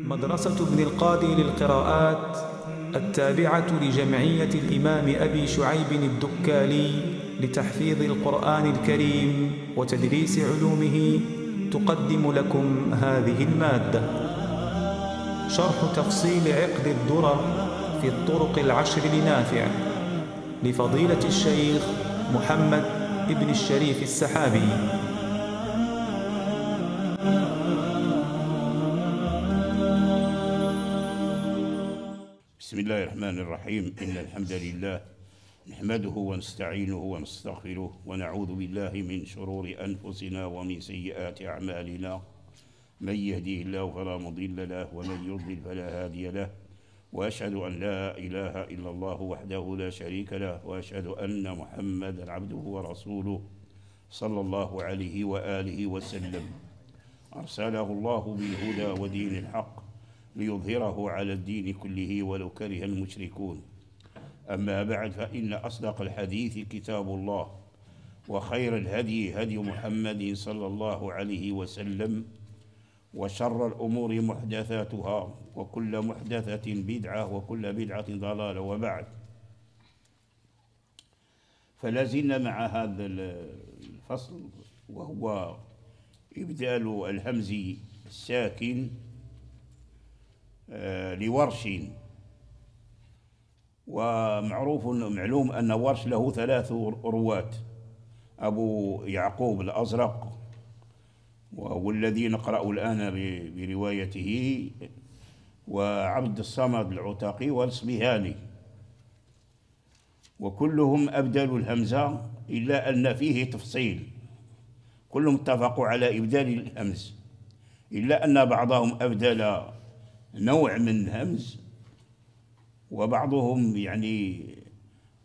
مدرسة ابن القاضي للقراءات التابعة لجمعية الإمام أبي شعيب الدكالي لتحفيظ القرآن الكريم وتدريس علومه تقدم لكم هذه المادة شرح تفصيل عقد الدرة في الطرق العشر لنافع لفضيلة الشيخ محمد ابن الشريف السحابي بسم الله الرحمن الرحيم إن الحمد لله نحمده ونستعينه ونستغفره ونعوذ بالله من شرور أنفسنا ومن سيئات أعمالنا من يهديه الله فلا مضل له ومن يضلل فلا هادي له وأشهد أن لا إله إلا الله وحده لا شريك له وأشهد أن محمدا عبده ورسوله صلى الله عليه وآله وسلم أرسله الله بالهدى ودين الحق ليظهره على الدين كله ولو كره المشركون أما بعد فإن أصدق الحديث كتاب الله وخير الهدي هدي محمد صلى الله عليه وسلم وشر الأمور محدثاتها وكل محدثة بدعة وكل بدعة ضلالة وبعد فلازلنا مع هذا الفصل وهو إبدال الهمز الساكن آه، لورش ومعروف معلوم أن ورش له ثلاث رواة أبو يعقوب الأزرق والذي نقرأ الآن بروايته وعبد الصمد العتاقي والصبهاني وكلهم أبدلوا الهمزة إلا أن فيه تفصيل كلهم اتفقوا على إبدال الهمز إلا أن بعضهم أبدل نوع من الهمز وبعضهم يعني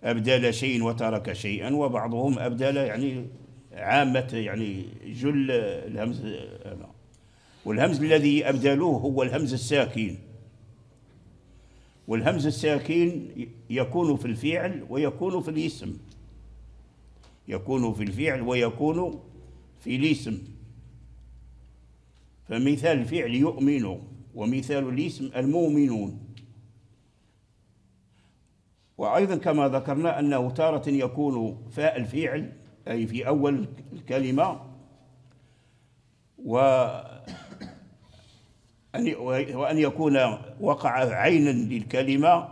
أبدل شيء وترك شيئا وبعضهم أبدل يعني عامة يعني جل الهمز والهمز الذي أبدلوه هو الهمز الساكن والهمز الساكن يكون في الفعل ويكون في الاسم يكون في الفعل ويكون في الاسم فمثال الفعل يؤمن ومثال الاسم المؤمنون وأيضا كما ذكرنا أنه تارة يكون فاء الفعل أي في أول الكلمة و وأن يكون وقع عينا للكلمة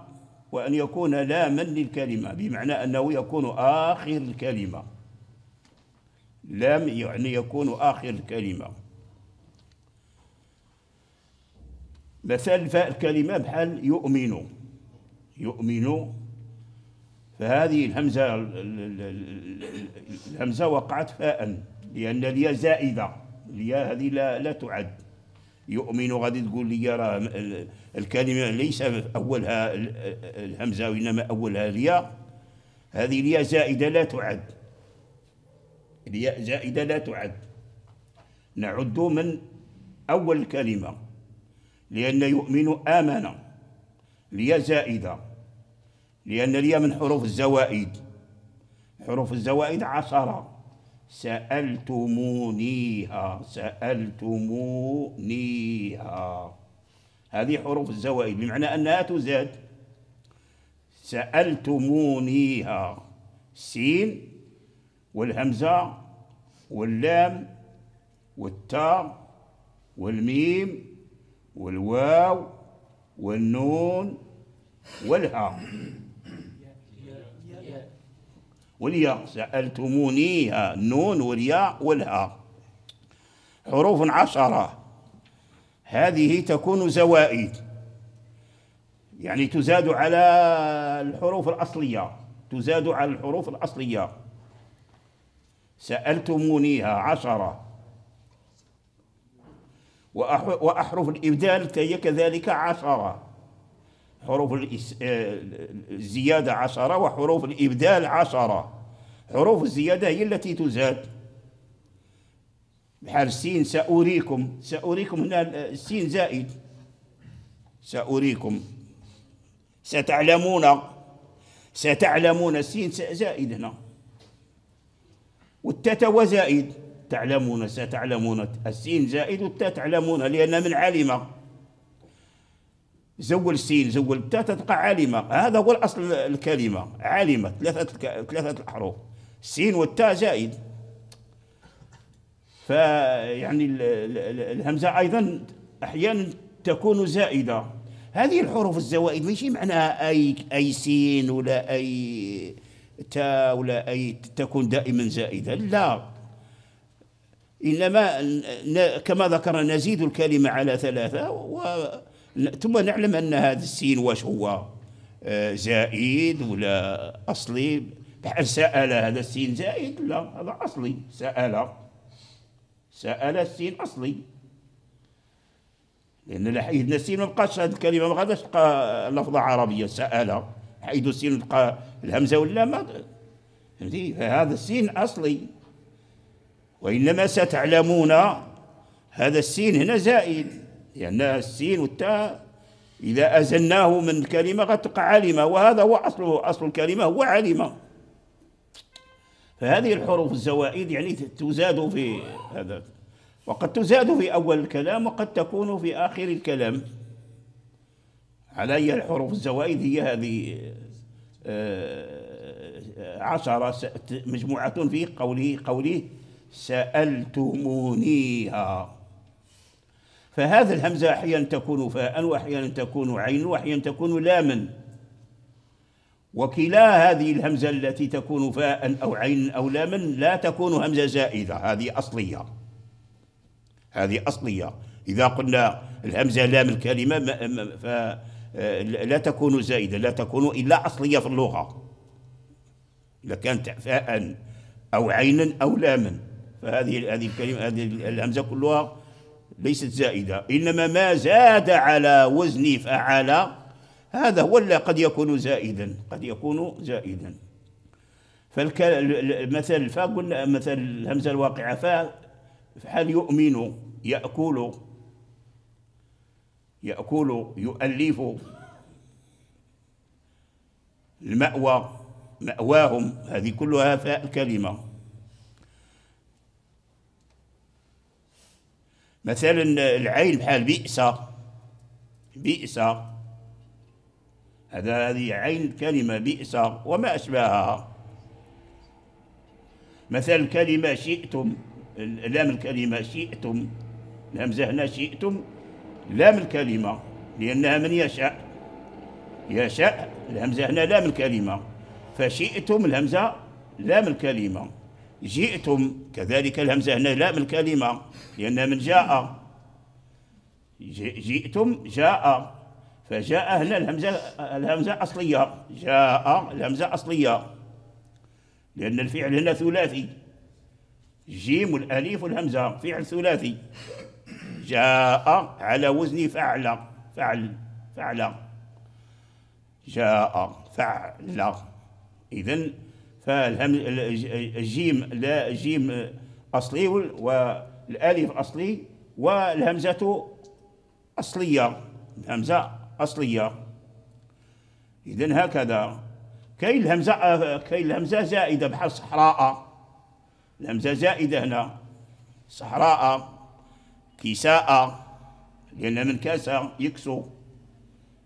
وأن يكون لاما للكلمة بمعنى أنه يكون آخر الكلمة لام يعني يكون آخر الكلمة مثال فاء الكلمة بحال يؤمن يؤمن فهذه الهمزة الهمزة وقعت فاء لأن الياء زائدة الياء هذه لا, لا تعد يؤمن غادي تقول لي راه الكلمة ليس أولها الهمزة وإنما أولها الياء هذه الياء زائدة لا تعد الياء زائدة لا تعد نعد من أول كلمة لأن يؤمن آمن لي زائدة لأن لي من حروف الزوائد حروف الزوائد عشرة سألتمونيها سألتمونيها هذه حروف الزوائد بمعنى أنها تزاد سألتمونيها سين والهمزة واللام والتاء والميم والواو والنون والهاء والياء سألتمونيها النون والياء والهاء حروف عشرة هذه تكون زوائد يعني تزاد على الحروف الأصلية تزاد على الحروف الأصلية سألتمونيها عشرة وأحرف الإبدال هي كذلك عشرة حروف الزيادة آه، عشرة وحروف الإبدال عشرة حروف الزيادة هي التي تزاد بحال السين سأريكم سأريكم هنا السين آه، زائد سأريكم ستعلمون ستعلمون السين زائد هنا والتتوى زائد تعلمون ستعلمون السين زائد والتاء تعلمون لأن من علم زول السين زول التاء تتبقى عالمة هذا هو الأصل الكلمة عالمة ثلاثة ثلاثة الأحرف السين والتاء زائد فيعني الهمزة أيضا أحيانا تكون زائدة هذه الحروف الزوائد ماشي معناها أي أي سين ولا أي تاء ولا أي تكون دائما زائدة لا إنما كما ذكر نزيد الكلمة على ثلاثة و... ثم نعلم أن هذا السين واش هو آه، زائد ولا أصلي بحال سأل هذا السين زائد لا هذا أصلي سأل سأل السين أصلي لأن حيدنا السين ما بقاش هذه الكلمة ما غاداش تبقى لفظة عربية سأل حيد السين تبقى الهمزة ولا ما فهمتي فهذا السين أصلي وإنما ستعلمون هذا السين هنا زائد لأن يعني السين والتاء إذا أزلناه من كلمة قد تقع علمة وهذا هو أصله أصل الكلمة هو علمة فهذه الحروف الزوائد يعني تزاد في هذا وقد تزاد في أول الكلام وقد تكون في آخر الكلام علي أي الحروف الزوائد هي هذه آه، آه، عشرة مجموعة في قوله قوله سألتمونيها فهذا الهمزة أحيانا تكون فاء وأحيانا تكون عين وأحيانا تكون لاما وكلا هذه الهمزة التي تكون فاء أو عين أو لاما لا تكون همزة زائدة هذه أصلية هذه أصلية إذا قلنا الهمزة لام الكلمة فلا آه، تكون زائدة لا تكون إلا أصلية في اللغة إذا كانت فاء أو عينا أو لاما فهذه هذه الكلمة هذه الهمزة كلها ليست زائدة إنما ما زاد على وزن فعل هذا اللي قد يكون زائدا قد يكون زائدا فالمثل فا قلنا مثل الهمزة الواقعة فا فحال يؤمن يأكل يأكل يؤلف المأوى مأواهم هذه كلها فاء الكلمة مثلا العين بحال بئس بئس هذا هذه عين كلمة بئس وما أشباهها مثلا الكلمة شئتم لام الكلمة شئتم الهمزة هنا شئتم لام الكلمة لأنها من يشاء يشاء الهمزة هنا لام الكلمة فشئتم الهمزة لام الكلمة جئتم كذلك الهمزة هنا لا من الكلمة لأنها من جاء جئتم جاء فجاء هنا الهمزة الهمزة أصلية جاء الهمزة أصلية لأن الفعل هنا ثلاثي جيم والأليف والهمزة فعل ثلاثي جاء على وزن فعل فعل فعل جاء فعل إذا فالهم الجيم لا جيم اصلي والالف اصلي والهمزه اصليه الهمزه اصليه اذا هكذا كاين الهمزه كاين الهمزه زائده بحال صحراء الهمزه زائده هنا صحراء كساء لان من كاسه يكسو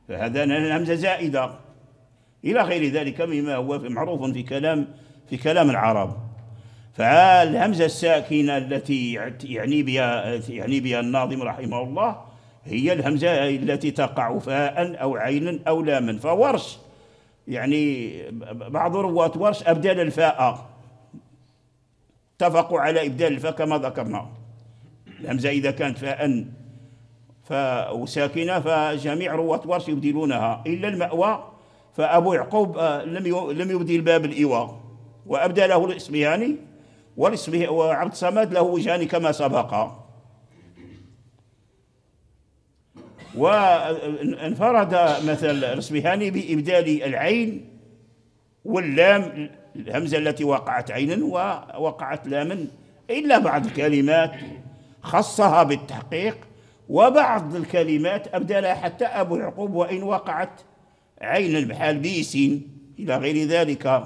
فهذا الهمزه زائده إلى غير ذلك مما هو معروف في كلام في كلام العرب فالهمزة الساكنة التي يعني بها يعني بها الناظم رحمه الله هي الهمزة التي تقع فاء أو عينا أو لاما فورش يعني بعض رواة ورش ابدال الفاء اتفقوا على إبدال الفاء كما ذكرنا الهمزة إذا كانت فاء وساكنة فجميع رواة ورش يبدلونها إلا المأوى فأبو يعقوب آه، لم لم يبدي الباب الإيواء وأبدى له الاسمياني والإسبيه وعبد الصمد له وجهان كما سبق وانفرد مثل الاسمياني بإبدال العين واللام الهمزة التي وقعت عينا ووقعت لاما إلا بعض الكلمات خصها بالتحقيق وبعض الكلمات أبدلها حتى أبو يعقوب وإن وقعت عينا بحال بيس إلى غير ذلك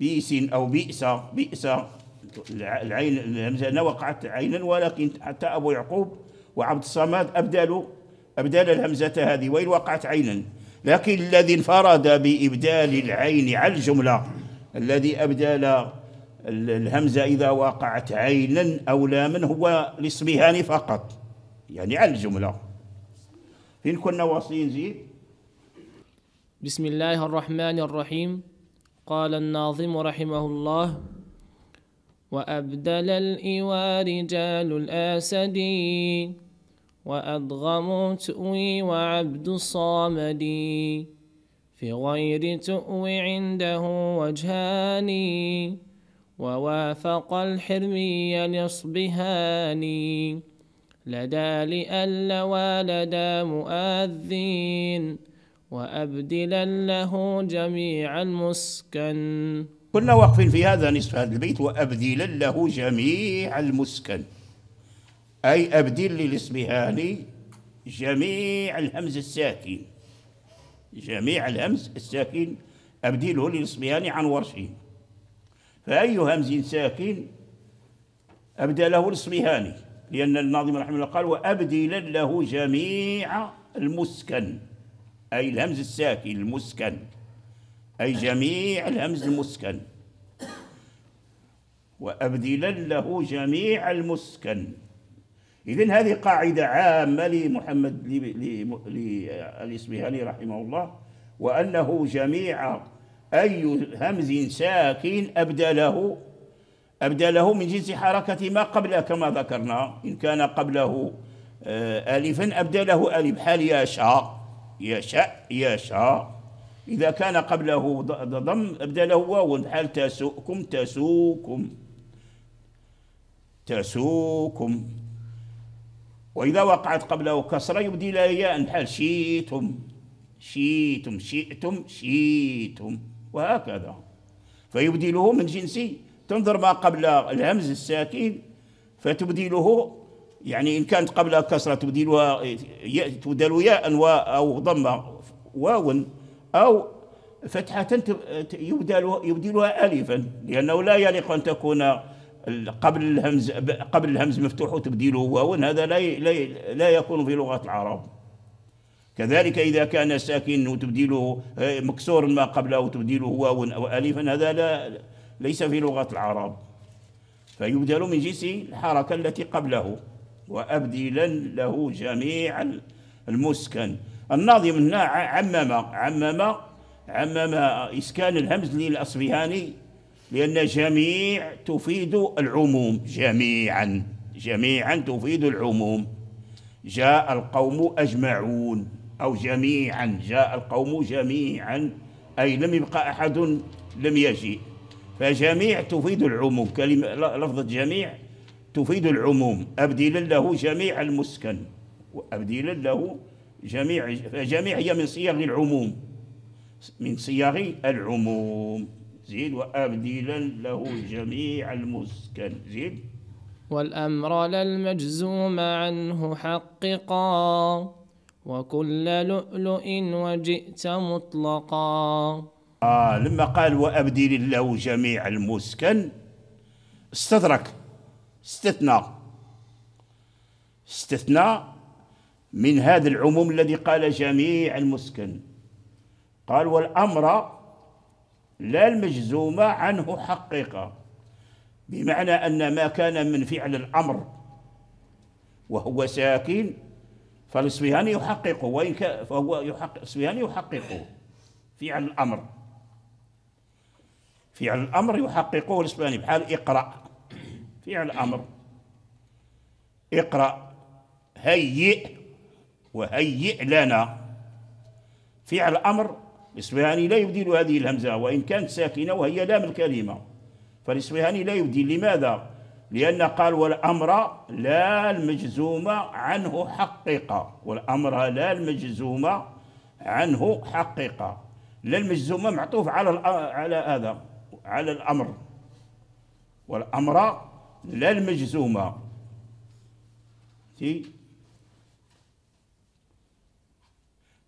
بيس أو بئس بئس العين الهمزة هنا وقعت عينا ولكن حتى أبو يعقوب وعبد الصمد أبدلوا أبدال الهمزة هذه وإن وقعت عينا لكن الذي انفرد بإبدال العين على الجملة الذي أبدال الهمزة إذا وقعت عينا أو لاما هو لاسمهان فقط يعني على الجملة فين كنا واصلين زيد بسم الله الرحمن الرحيم قال الناظم رحمه الله وأبدل الإوى رجال الأسد وأضغم تؤوي وعبد الصامد في غير تؤوي عنده وجهان ووافق الحرمي اليصبهاني لدى لأن والدا مؤذين وأبدلا له جميعا مسكن كنا واقفين في هذا نصف هذا البيت وأبدلا له جميع المسكن أي أبدل للإصبهاني جميع الهمز الساكن جميع الهمز الساكن أبدله للإصبهاني عن ورشه فأي همز ساكن أبدله الإصبهاني لأن الناظم رحمه الله قال وأبدل له جميع المسكن أي الهمز الساكن المسكن أي جميع الهمز المسكن وأبدلا له جميع المسكن إذن هذه قاعدة عامة لمحمد للإسبهاني رحمه الله وأنه جميع أي همز ساكن أبدله أبداله من جنس حركة ما قبله كما ذكرنا إن كان قبله آه، ألفا أبداله ألف بحال يشاء يشاء يشاء إذا كان قبله ضم أبداله واو بحال تسوكم تسوكم تسوكم وإذا وقعت قبله كسرة يبدلها ياء بحال شيتم شيتم شئتم شيتم وهكذا فيبدله من جنسي تنظر ما قبل الهمز الساكن فتبدله يعني إن كانت قبل كسرة تبدلها تبدل ياء أو ضمة واو أو فتحة يبدل يبدلها ألفا لأنه لا يليق أن تكون قبل الهمز قبل الهمز مفتوح وتبديله واو هذا لا لا يكون في لغة العرب كذلك إذا كان ساكن وتبديله مكسور ما قبله وتبديله واو أو ألفا هذا لا ليس في لغة العرب فيبدل من جنس الحركة التي قبله وأبدلا له جميع المسكن الناظم هنا عمم عمم عمم إسكان الهمز للأصفهاني لأن جميع تفيد العموم جميعا جميعا تفيد العموم جاء القوم أجمعون أو جميعا جاء القوم جميعا أي لم يبقى أحد لم يجيء فجميع تفيد العموم كلمة لفظة جميع تفيد العموم أبدل له جميع المسكن وأبدل له جميع فجميع هي من صيغ العموم من صيغ العموم زيد وأبدلا له جميع المسكن زيد والأمر لا المجزوم عنه حققا وكل لؤلؤ وجئت مطلقا آه لما قال وأبدي له جميع المسكن استدرك استثناء استثناء من هذا العموم الذي قال جميع المسكن قال والأمر لا المجزوم عنه حقيقة بمعنى أن ما كان من فعل الأمر وهو ساكن فالصبيهاني يحققه وإن كان فهو يحقق يحققه فعل الأمر فعل الأمر يحققه الإسباني بحال اقرأ فعل الأمر اقرأ هيئ وهيئ لنا فعل الأمر الإسباني لا يبدل هذه الهمزة وإن كانت ساكنة وهي لام الكلمة فالإسباني لا يبدل لماذا؟ لأن قال والأمر لا المجزوم عنه حقق والأمر لا المجزوم عنه حقق لا المجزوم معطوف على على هذا على الأمر والأمر لا المجزومة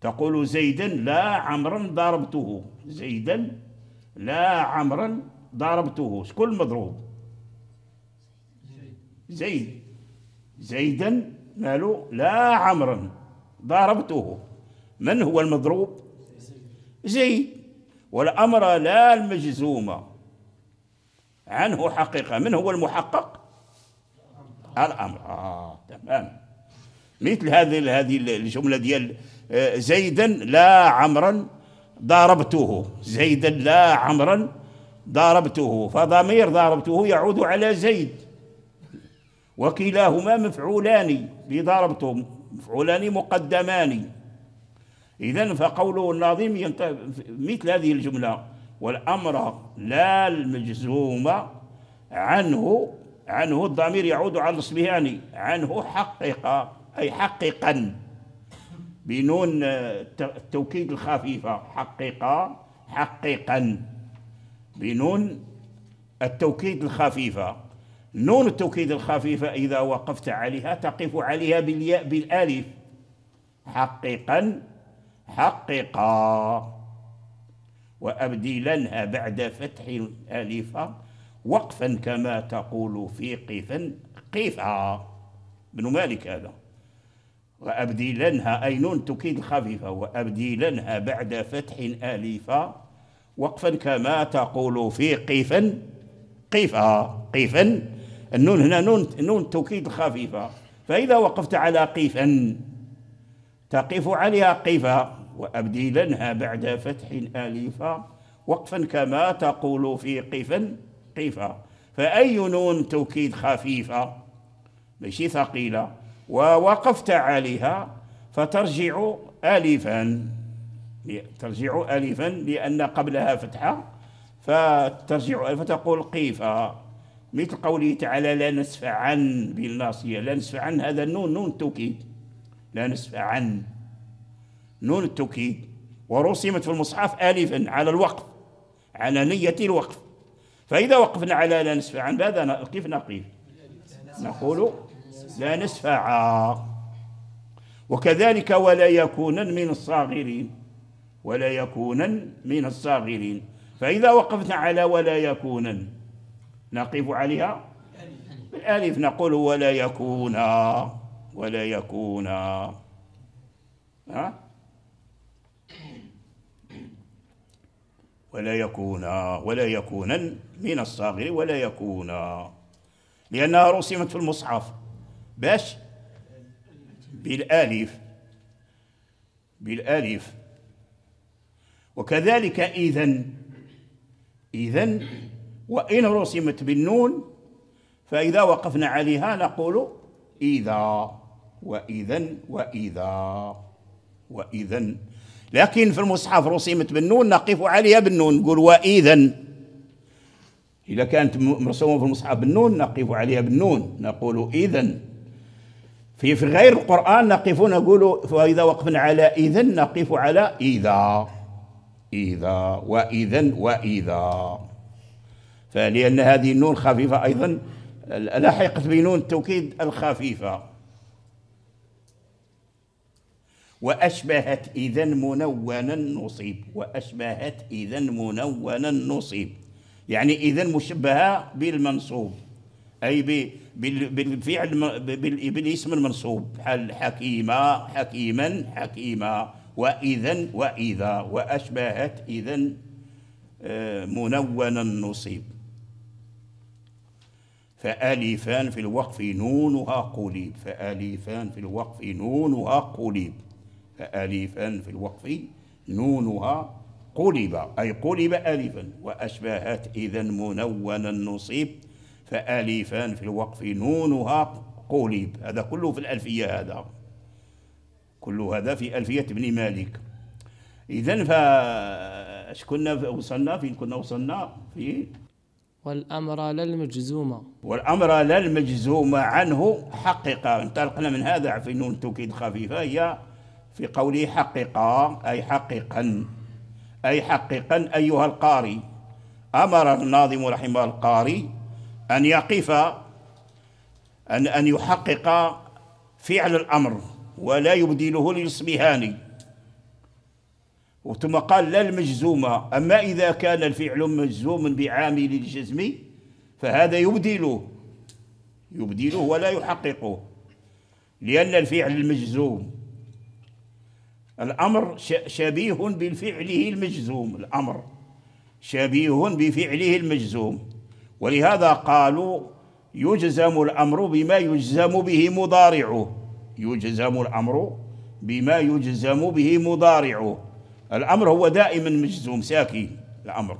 تقول زيدا لا عمرا ضربته زيدا لا عمرا ضربته شكون المضروب زيد زيدا مالو لا عمرا ضربته من هو المضروب زيد والأمر لا المجزوم عنه حقيقة من هو المحقق الأمر آه تمام مثل هذه هذه الجملة ديال آه، زيدا لا عمرا ضربته زيدا لا عمرا ضربته فضمير ضربته يعود على زيد وكلاهما مفعولان بضربته مفعولان مقدمان إذا فقوله الناظم مثل هذه الجملة والأمر لا المجزوم عنه عنه الضمير يعود على الصبياني عنه حقق أي حققا بنون التوكيد الخفيفة حقق حققا بنون التوكيد الخفيفة نون التوكيد الخفيفة إذا وقفت عليها تقف عليها بالياء بالألف حققا حققا وأبدلنها بعد فتح الألفة وقفا كما تقول في قفا قفا بن مالك هذا وأبدلنها أي نون تكيد الخفيفة وأبدلنها بعد فتح ألفة وقفا كما تقول في قفا قفا قفا النون هنا نون نون تكيد الخفيفة فإذا وقفت على قفا تقف عليها قفا وأبديلنها بعد فتح أليفا وقفا كما تقول في قفا قفا فأي نون توكيد خفيفة ماشي ثقيلة ووقفت عليها فترجع ألفا ترجع ألفا لأن قبلها فتحة فترجع فتقول قيفا مثل قوله تعالى لا نسفعن بالناصية لا نسفعن هذا النون نون توكيد لا نسفى عن نون التوكيد ورسمت في المصحف ألفا على الوقف على نية الوقف فإذا وقفنا على لا نسفى عن ماذا كيف نقيل نقول لا نسفع وكذلك ولا يكونن من الصاغرين ولا يكونن من الصاغرين فإذا وقفنا على ولا يكونن نقف عليها بالالف نقول ولا يكونا يكون ها ولا يكون ولا يكونا من الصاغر ولا يكون لأنها رسمت في المصحف باش بالآلف بالآلف وكذلك إذا إذا وإن رسمت بالنون فإذا وقفنا عليها نقول إذا وإذا وإذا وإذا لكن في المصحف رسمت بالنون نقف عليها بالنون نقول وإذا إذا كانت مرسومة في المصحف بالنون نقف عليها بالنون نقول إذا في في غير القرآن نقف نقول وإذا وقفنا على إذا نقف على إذا إذا وإذا وإذا فلأن هذه النون خفيفة أيضا لحقت بنون التوكيد الخفيفة وأشبهت إذا منونا نصيب وأشبهت إذا منونا نصيب يعني إذا مشبهة بالمنصوب أي بالفعل بالاسم المنصوب حال حكيما حكيما حكيما وإذا وإذا وأشبهت إذا آه، منونا نصيب فألفان في الوقف نونها قليب فألفان في الوقف نونها قليب فألفا في الوقف نونها قلب أي قلب ألفا وأشبهت إذا منونا نصيب فألفا في الوقف نونها قلب هذا كله في الألفية هذا كل هذا في ألفية ابن مالك إذا فاش كنا وصلنا فين كنا وصلنا في والأمر لا المجزوم والأمر لا المجزوم عنه حقق انطلقنا من هذا في نون توكيد خفيفة هي في قوله حققا أي حققا أي حققا أيها القاري أمر الناظم رحمه القاري أن يقف أن أن يحقق فعل الأمر ولا يبدله الإصبهاني ثم قال لا المجزومة أما إذا كان الفعل مجزوم بعامل الجزم فهذا يبدله يبدله ولا يحققه لأن الفعل المجزوم الأمر شبيه بفعله المجزوم الأمر شبيه بفعله المجزوم ولهذا قالوا يجزم الأمر بما يجزم به مضارعه يجزم الأمر بما يجزم به مضارعه الأمر هو دائما مجزوم ساكن الأمر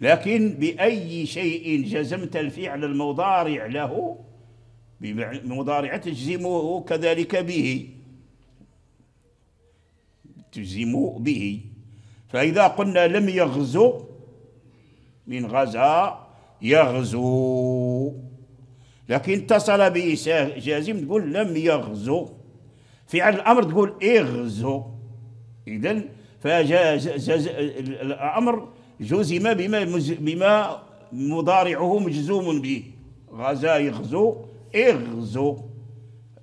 لكن بأي شيء جزمت الفعل المضارع له بمضارعة تجزمه كذلك به تجزم به فإذا قلنا لم يغزو من غزا يغزو لكن اتصل به جازم تقول لم يغزو فعل الأمر تقول اغزو إذا فجاز الأمر جزم بما بما مضارعه مجزوم به غزا يغزو اغزو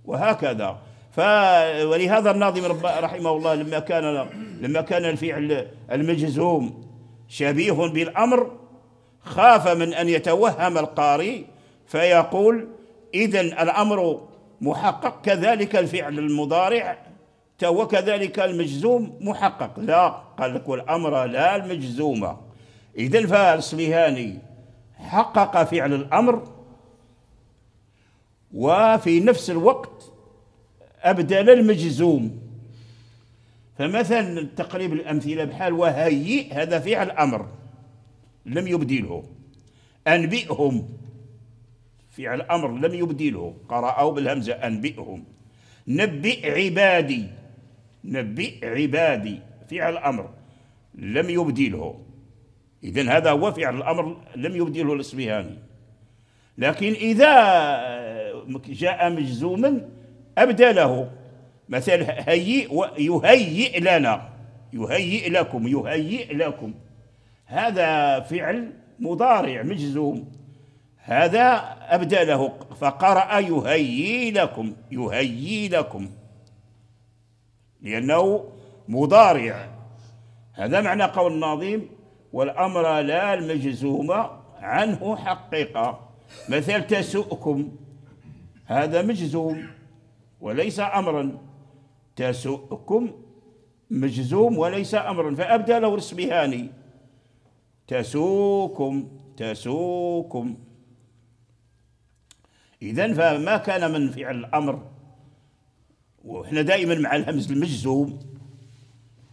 وهكذا ولهذا الناظم رحمه الله لما كان لما كان الفعل المجزوم شبيه بالامر خاف من ان يتوهم القارئ فيقول اذا الامر محقق كذلك الفعل المضارع وكذلك المجزوم محقق لا قال لك والامر لا المجزومه اذا فالصبيهاني حقق فعل الامر وفي نفس الوقت أبدل المجزوم فمثلا تقريب الأمثلة بحال وهيئ هذا فعل أمر لم يبدله أنبئهم فعل أمر لم يبدله قرأه بالهمزة أنبئهم نبئ عبادي نبئ عبادي فعل أمر لم يبدله إذا هذا هو فعل الأمر لم يبدله الإصبهاني لكن إذا جاء مجزوما له مثل هيئ ويهيئ لنا يهيئ لكم يهيئ لكم هذا فعل مضارع مجزوم هذا له فقرأ يهيئ لكم يهيئ لكم لأنه مضارع هذا معنى قول الناظم والأمر لا المجزوم عنه حقق مثل تسؤكم هذا مجزوم وليس أمرا تسؤكم مجزوم وليس أمرا فأبدى له الاسمهان تسوكم تسوكم إذا فما كان من فعل الأمر وإحنا دائما مع الهمز المجزوم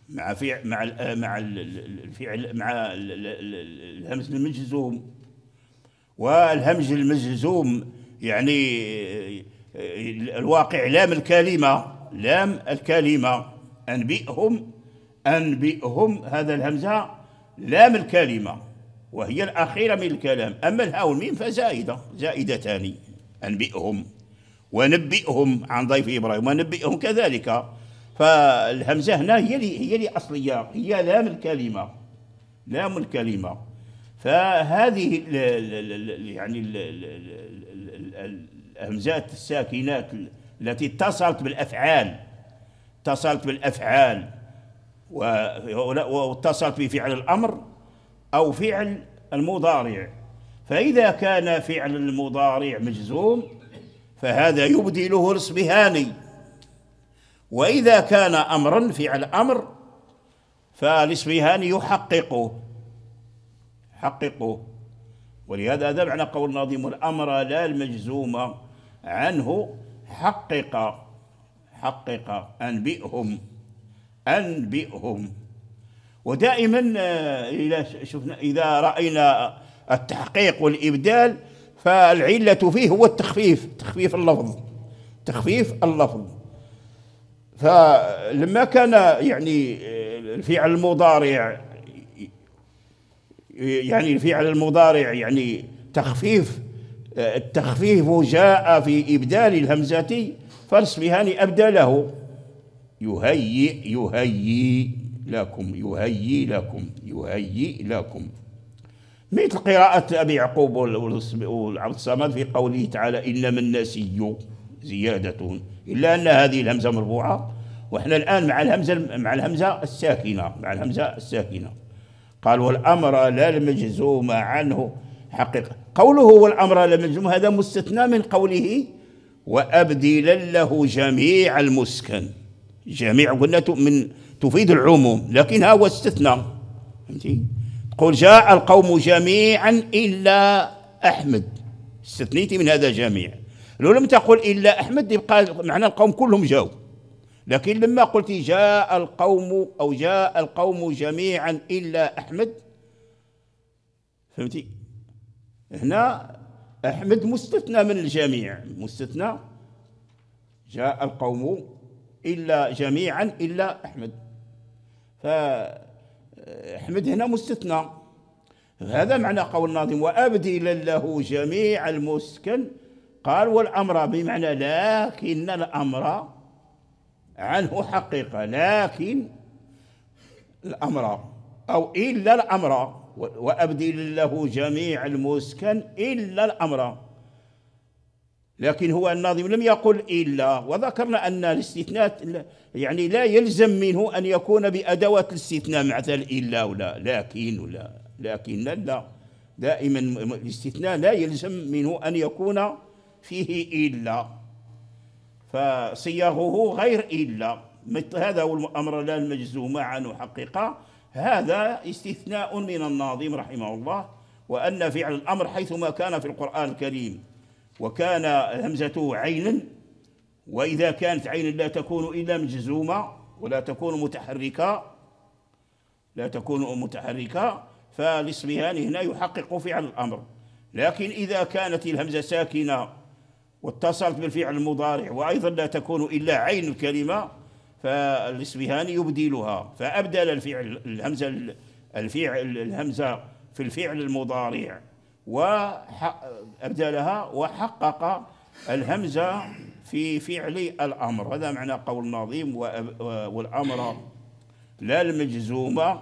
مع فعل مع مع الفعل مع الهمز المجزوم والهمز المجزوم يعني الواقع لام الكلمة لام الكلمة أنبئهم أنبئهم هذا الهمزة لام الكلمة وهي الأخيرة من الكلام أما الهاء والميم فزائدة زائدتان أنبئهم ونبئهم عن ضيف إبراهيم ونبئهم كذلك فالهمزة هنا هي اللي هي اللي أصلية هي لام الكلمة لام الكلمة فهذه الـ يعني الـ همزات الساكنات التي اتصلت بالأفعال اتصلت بالأفعال واتصلت بفعل الأمر أو فعل المضارع فإذا كان فعل المضارع مجزوم فهذا يبدله الاصبهاني وإذا كان أمرا فعل أمر فالإصبهاني يحققه حققه ولهذا هذا معنى قول ناظم الأمر لا المجزوم عنه حقق حقق أنبئهم أنبئهم ودائما آه، إذا شفنا إذا رأينا التحقيق والإبدال فالعلة فيه هو التخفيف تخفيف اللفظ تخفيف اللفظ فلما كان يعني آه، الفعل المضارع يعني الفعل المضارع يعني تخفيف آه، التخفيف جاء في إبدال الهمزة فاصبها أبدله يهيئ يهيئ لكم يهيئ لكم يهيئ لكم مثل قراءة أبي يعقوب والعبد الصمد في قوله تعالى إنما النسي زيادة إلا أن هذه الهمزة مربوعة وإحنا الآن مع الهمزة مع الهمزة الساكنة مع الهمزة الساكنة قال والأمر لا المجزوم عنه حقيقة قوله والأمر لملزوم هذا مستثنى من قوله وأبدلا له جميع المسكن جميع قلنا من تفيد العموم لكن ها هو استثناء فهمتي قل جاء القوم جميعا إلا أحمد استثنيتي من هذا جميع لو لم تقل إلا أحمد يبقى معنى القوم كلهم جاءوا لكن لما قلت جاء القوم أو جاء القوم جميعا إلا أحمد فهمتي هنا أحمد مستثنى من الجميع مستثنى جاء القوم إلا جميعا إلا أحمد فأحمد هنا مستثنى هذا معنى قول الناظم وابدل له جميع المسكن قال والأمر بمعنى لكن الأمر عنه حقيقة لكن الأمر أو إلا الأمر وأبدل له جميع المسكن إلا الأمر لكن هو الناظم لم يقل إلا وذكرنا أن الاستثناء يعني لا يلزم منه أن يكون بأدوات الاستثناء مع إلا ولا لكن ولا لكن لا دائما الاستثناء لا يلزم منه أن يكون فيه إلا فصياغه غير إلا مثل هذا هو الأمر لا المجزوم عن حقيقة هذا استثناء من الناظم رحمه الله وأن فعل الأمر حيثما كان في القرآن الكريم وكان همزته عينا وإذا كانت عين لا تكون إلا مجزومة ولا تكون متحركة لا تكون متحركة فالاسمان هنا يحقق فعل الأمر لكن إذا كانت الهمزة ساكنة واتصلت بالفعل المضارع وأيضا لا تكون إلا عين الكلمة فالإسبهاني يبدلها فأبدل الفعل الهمزة الفعل الهمزة في الفعل المضارع وأبدلها وحقق الهمزة في فعل الأمر هذا معنى قول النظيم والأمر لا المجزوم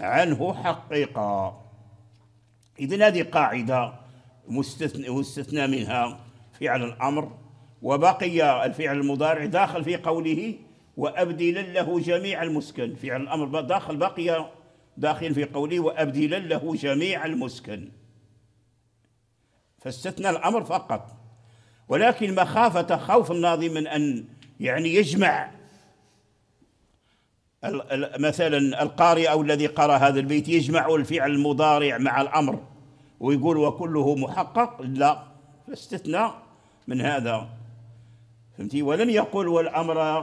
عنه حقيقة إذن هذه قاعدة مستثنى منها فعل الأمر وبقي الفعل المضارع داخل في قوله وأبدلا له جميع المسكن فعل الأمر داخل بقي داخل في قوله وأبدلا له جميع المسكن فاستثنى الأمر فقط ولكن مخافة خوف الناظم من أن يعني يجمع مثلا القارئ أو الذي قرأ هذا البيت يجمع الفعل المضارع مع الأمر ويقول وكله محقق لا فاستثنى من هذا فهمتي ولم يقل والأمر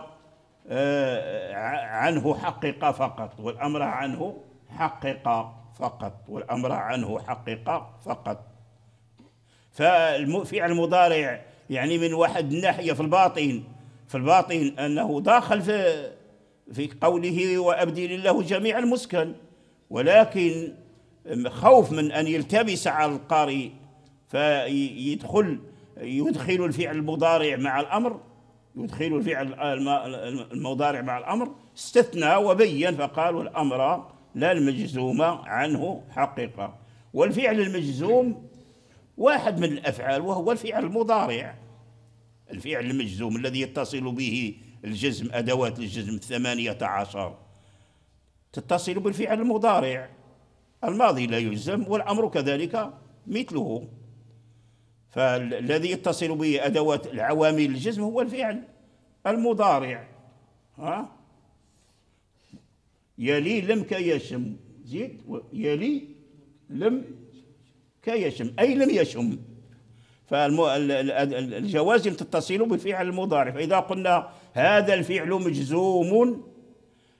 آه، عنه حقق فقط والأمر عنه حقق فقط والأمر عنه حقق فقط فالفعل المضارع يعني من واحد الناحية في الباطن في الباطن أنه داخل في في قوله وأبدي له جميع المسكن ولكن خوف من أن يلتبس على القارئ فيدخل يدخل الفعل المضارع مع الأمر يدخل الفعل المضارع مع الأمر استثنى وبين فقال الامر لا المجزوم عنه حقيقة والفعل المجزوم واحد من الأفعال وهو الفعل المضارع الفعل المجزوم الذي يتصل به الجزم أدوات الجزم الثمانية عشر تتصل بالفعل المضارع الماضي لا يجزم والأمر كذلك مثله فالذي يتصل به أدوات العوامل الجزم هو الفعل المضارع ها يلي لم كيشم زيد يلي لم كيشم أي لم يشم فالجوازم تتصل بالفعل المضارع فإذا قلنا هذا الفعل مجزوم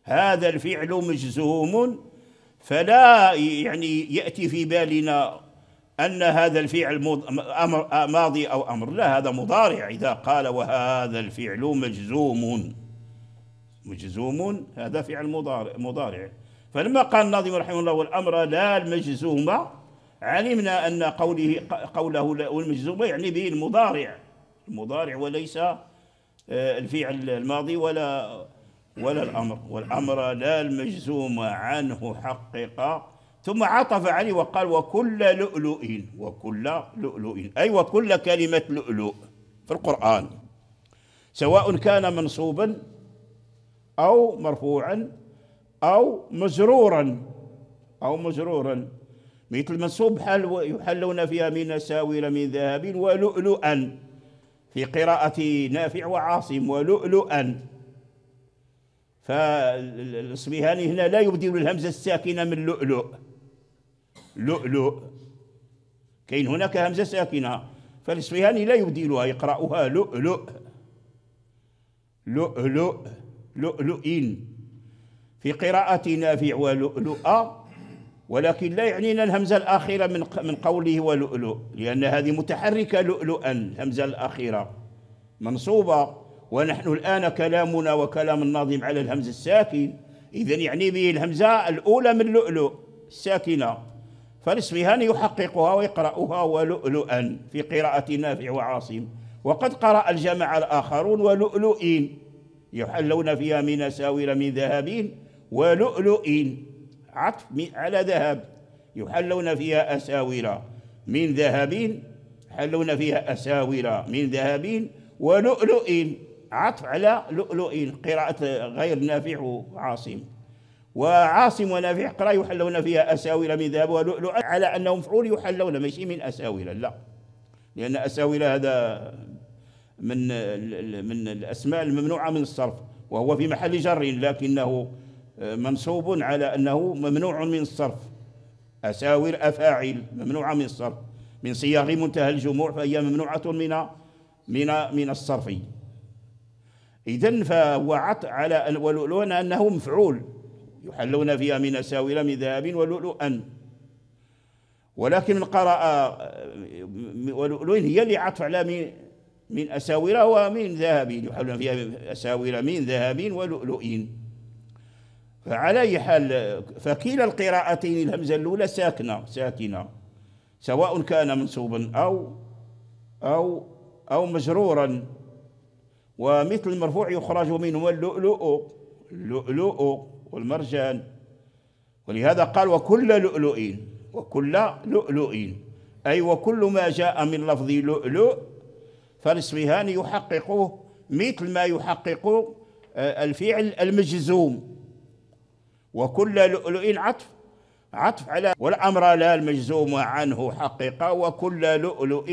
هذا الفعل مجزوم فلا يعني يأتي في بالنا أن هذا الفعل أمر آه، ماضي أو أمر لا هذا مضارع إذا قال وهذا الفعل مجزوم مجزوم هذا فعل مضارع, مضارع فلما قال الناظم رحمه الله والأمر لا المجزوم علمنا أن قوله قوله والمجزوم يعني به المضارع المضارع وليس آه، الفعل الماضي ولا ولا الأمر والأمر لا المجزوم عنه حقق ثم عطف عليه وقال وكل لؤلؤ وكل لؤلؤ أي وكل كلمة لؤلؤ في القرآن سواء كان منصوبا أو مرفوعا أو مزرورا أو مزرورا مثل المنصوب حل يحلون فيها من أساور من ذهب ولؤلؤا في قراءة نافع وعاصم ولؤلؤا فالإصبهاني هنا لا يبدل الهمزة الساكنة من لؤلؤ لؤلؤ كاين هناك همزه ساكنه فالإصفهاني لا يبدلها يقرأها لؤلؤ لؤلؤ لؤلؤين في قراءة نافع ولؤلؤ ولكن لا يعنينا الهمزة الأخيرة من من قوله ولؤلؤ لأن هذه متحركة لؤلؤا الهمزة الأخيرة منصوبة ونحن الآن كلامنا وكلام الناظم على الهمز الساكن إذا يعني به الهمزة الأولى من لؤلؤ الساكنة فالاسمهان يحققها ويقرأها ولؤلؤا في قراءة نافع وعاصم وقد قرأ الجماعة الآخرون ولؤلؤين يحلون فيها من أساور من ذهب ولؤلؤين عطف على ذهب يحلون فيها أساور من ذهب يحلون فيها أساور من ذهب ولؤلؤين عطف على لؤلؤين قراءة غير نافع وعاصم وعاصم ونافع قرا يحلون فيها أساور من ذهب ولؤلؤ على أنهم فعول يحلون ماشي من أساور لا لأن أساور هذا من من الأسماء الممنوعة من الصرف وهو في محل جر لكنه منصوب على أنه ممنوع من الصرف أساور أفاعل ممنوعة من الصرف من صياغ منتهى الجموع فهي ممنوعة من من من الصرف إذا فهو على ولؤلؤ أنه مفعول يحلون فيها من أساور من ذهب ولؤلؤا ولكن من قرأ ولؤلؤ هي اللي عطف على من من أساور ومن ذهب يحلون فيها أساور من ذهب ولؤلؤ فعلى أي حال فكلا القراءتين الهمزة الأولى ساكنة ساكنة سواء كان منصوبا أو أو أو مجرورا ومثل المرفوع يخرج منه اللؤلؤ اللؤلؤ والمرجان ولهذا قال وكل لؤلؤ وكل لؤلؤ أي وكل ما جاء من لفظ لؤلؤ فالاسمهان يحققه مثل ما يحقق آه، الفعل المجزوم وكل لؤلؤ عطف عطف على والأمر لا المجزوم عنه حقيقة وكل لؤلؤ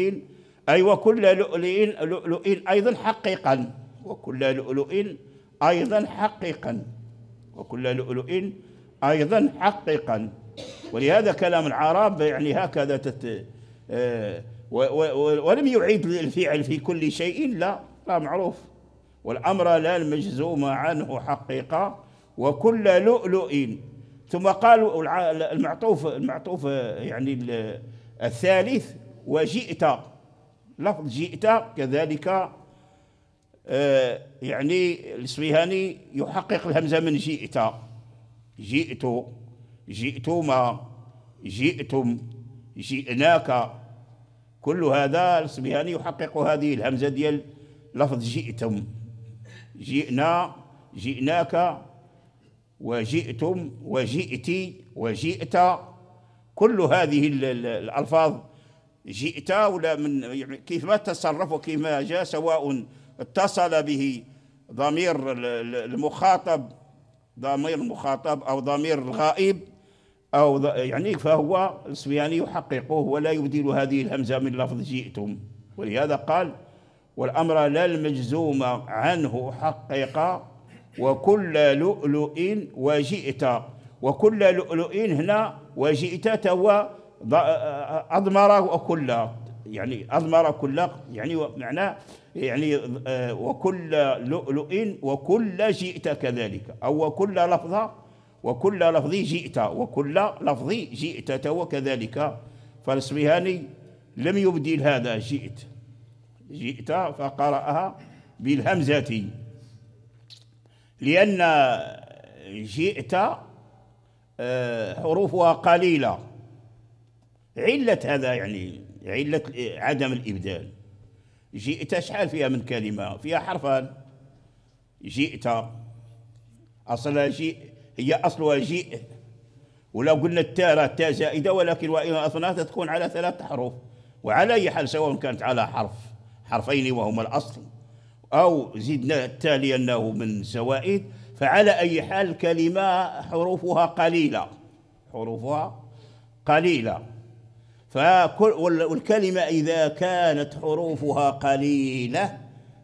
أي وكل لؤلؤ لؤلؤ أيضا حقيقا وكل لؤلؤ أيضا حقيقا وكل لؤلؤ أيضا حققا ولهذا كلام العرب يعني هكذا تت آه، ولم يعيد الفعل في كل شيء لا لا معروف والأمر لا المجزوم عنه حقيقة وكل لؤلؤ ثم قال المعطوف المعطوف يعني الثالث وجئت لفظ جئت كذلك آه، يعني السويهاني يحقق الهمزة من جئت جئت جئتما جئتم جئناك كل هذا السبيهاني يحقق هذه الهمزة ديال لفظ جئتم جئنا جئناك وجئتم وجئتي وجئت كل هذه الألفاظ جئت ولا من يعني كيف ما تصرف وكيف ما جاء سواء اتصل به ضمير المخاطب ضمير المخاطب أو ضمير الغائب أو يعني فهو السفياني يحققه ولا يبدل هذه الهمزة من لفظ جئتم ولهذا قال والأمر لا المجزوم عنه حقق وكل لؤلؤ وجئت وكل لؤلؤ هنا وجئت توا أضمر وكلا يعني أضمر كل يعني معناه يعني آه، وكل لؤلؤ وكل جئت كذلك أو وكل لفظة وكل لفظ جئت وكل لفظ جئت وكذلك فالاسبهاني لم يبدل هذا جئت جئت فقرأها بالهمزة لأن جئت آه، حروفها قليلة علة هذا يعني علة عدم الإبدال جئت شحال فيها من كلمة فيها حرفان جئت أصلها جئ هي أصلها جيء ولو قلنا التاء تاء زائدة ولكن وإن أثناها تكون على ثلاث أحرف وعلى أي حال سواء كانت على حرف حرفين وهما الأصل أو زدنا التاء لأنه من زوائد فعلى أي حال كلمة حروفها قليلة حروفها قليلة والكلمة إذا كانت حروفها قليلة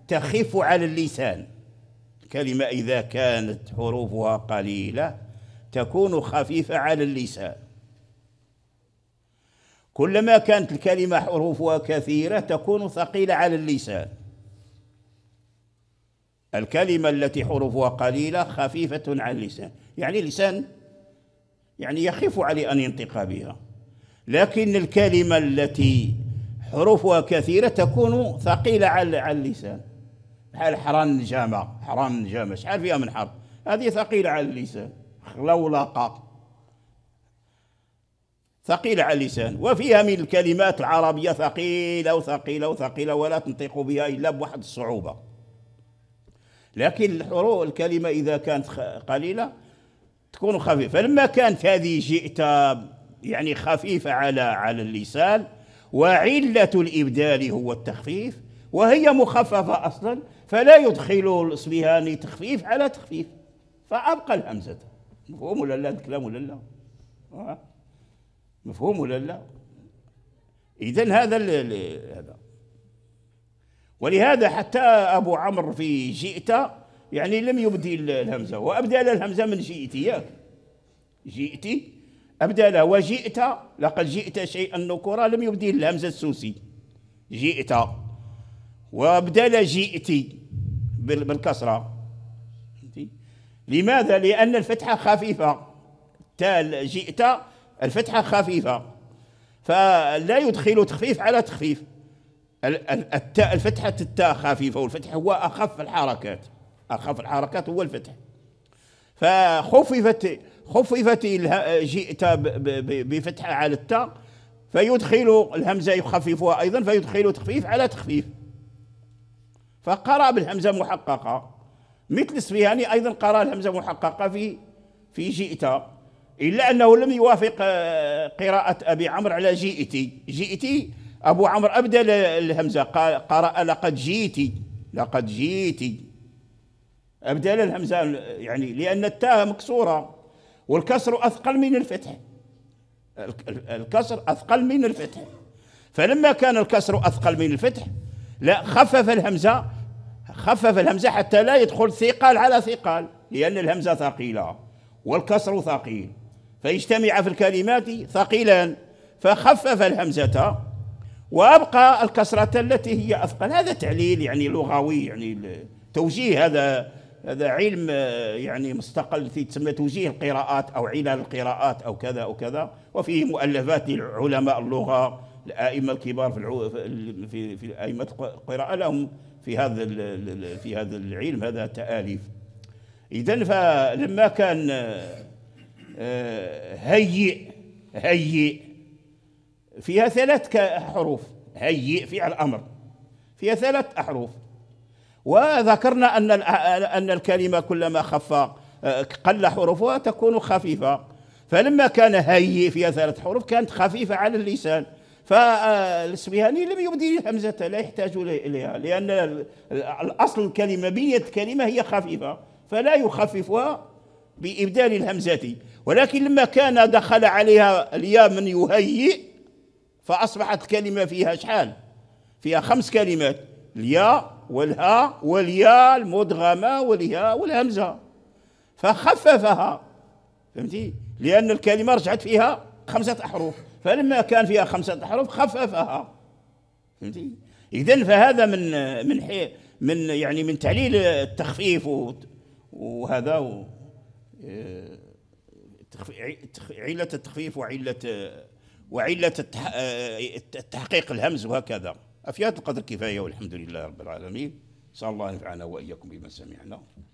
تخف على اللسان الكلمة إذا كانت حروفها قليلة تكون خفيفة على اللسان كلما كانت الكلمة حروفها كثيرة تكون ثقيلة على اللسان الكلمة التي حروفها قليلة خفيفة على اللسان يعني اللسان يعني يخف عليه أن ينطق بها لكن الكلمة التي حروفها كثيرة تكون ثقيلة على على اللسان بحال حران جامع حران جامع شحال فيها من حرف هذه ثقيلة على اللسان خلولقة ثقيلة على اللسان وفيها من الكلمات العربية ثقيلة وثقيلة وثقيلة ولا تنطق بها إلا بواحد الصعوبة لكن الحروف الكلمة إذا كانت قليلة تكون خفيفة فلما كانت هذه جئت يعني خفيفة على على اللسان وعلة الإبدال هو التخفيف وهي مخففة أصلا فلا يدخل الإصبهاني تخفيف على تخفيف فأبقى الهمزة مفهوم ولا لا الكلام ولا لا آه. مفهوم ولا لا إذا هذا هذا ولهذا حتى أبو عمرو في جئت يعني لم يبدي الهمزة وأبدل الهمزة من جئت ياك جئتي أبدله وجئت لقد جئت شيئا نكرا لم يبدي الهمزة السوسي جئت وأبدل جئت بالكسرة لماذا؟ لأن الفتحة خفيفة تال جئت الفتحة خفيفة فلا يدخل تخفيف على تخفيف التاء الفتحة التاء خفيفة والفتح هو أخف الحركات أخف الحركات هو الفتح فخففت خففت جئت بفتحة على التاء فيدخل الهمزة يخففها أيضا فيدخل تخفيف على تخفيف فقرأ بالهمزة محققة مثل السفياني أيضا قرأ الهمزة محققة في في جئت إلا أنه لم يوافق آه، قراءة أبي عمرو على جئتي جئتي أبو عمرو أبدل الهمزة قرأ لقد جئتي لقد جئتي أبدل الهمزة يعني لأن التاء مكسورة والكسر أثقل من الفتح الكسر أثقل من الفتح فلما كان الكسر أثقل من الفتح لا خفف الهمزة خفف الهمزة حتى لا يدخل ثقال على ثقال لأن الهمزة ثقيلة والكسر ثقيل فاجتمع في الكلمات ثقيلان فخفف الهمزة وأبقى الكسرة التي هي أثقل هذا تعليل يعني لغوي يعني توجيه هذا هذا علم آه، يعني مستقل في تسمى توجيه القراءات أو علل القراءات أو كذا أو كذا وفيه مؤلفات لعلماء اللغة الائمه الكبار في في في ائمه القراءه لهم في هذا في هذا العلم هذا تاليف اذا فلما كان آه، هيئ هيئ فيها ثلاث حروف هيئ فعل امر فيها ثلاث احرف وذكرنا أن أن الكلمة كلما خف قل حروفها تكون خفيفة فلما كان هي فيها ثلاث حروف كانت خفيفة على اللسان فالسبيهاني لم يبدي الهمزة لا يحتاج إليها لأن الأصل الكلمة بنية الكلمة هي خفيفة فلا يخففها بإبدال الهمزة ولكن لما كان دخل عليها الياء من يهيئ فأصبحت الكلمة فيها شحال فيها خمس كلمات الياء والها والياء المدغمة والياء والهمزة فخففها فهمتي لأن الكلمة رجعت فيها خمسة أحرف فلما كان فيها خمسة أحرف خففها فهمتي إذن فهذا من من حي من يعني من تعليل التخفيف وهذا و آه، علة التخفيف وعلة وعلة آه، التحقيق الهمز وهكذا افيات القدر كفايه والحمد لله رب العالمين نسال الله ان ينفعنا واياكم بما سمعنا